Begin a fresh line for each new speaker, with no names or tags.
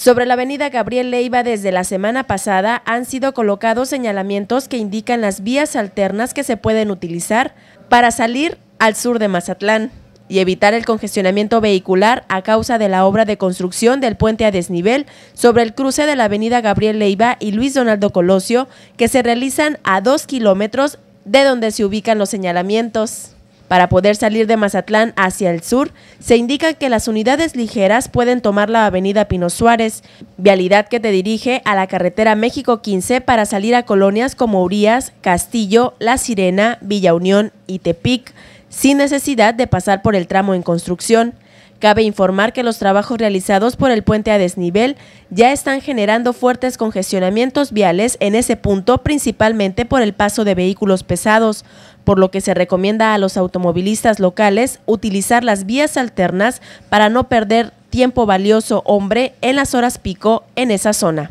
Sobre la avenida Gabriel Leiva desde la semana pasada han sido colocados señalamientos que indican las vías alternas que se pueden utilizar para salir al sur de Mazatlán y evitar el congestionamiento vehicular a causa de la obra de construcción del puente a desnivel sobre el cruce de la avenida Gabriel Leiva y Luis Donaldo Colosio, que se realizan a dos kilómetros de donde se ubican los señalamientos. Para poder salir de Mazatlán hacia el sur, se indica que las unidades ligeras pueden tomar la avenida Pino Suárez, vialidad que te dirige a la carretera México 15 para salir a colonias como Urías, Castillo, La Sirena, Villa Unión y Tepic, sin necesidad de pasar por el tramo en construcción. Cabe informar que los trabajos realizados por el puente a desnivel ya están generando fuertes congestionamientos viales en ese punto, principalmente por el paso de vehículos pesados, por lo que se recomienda a los automovilistas locales utilizar las vías alternas para no perder tiempo valioso hombre en las horas pico en esa zona.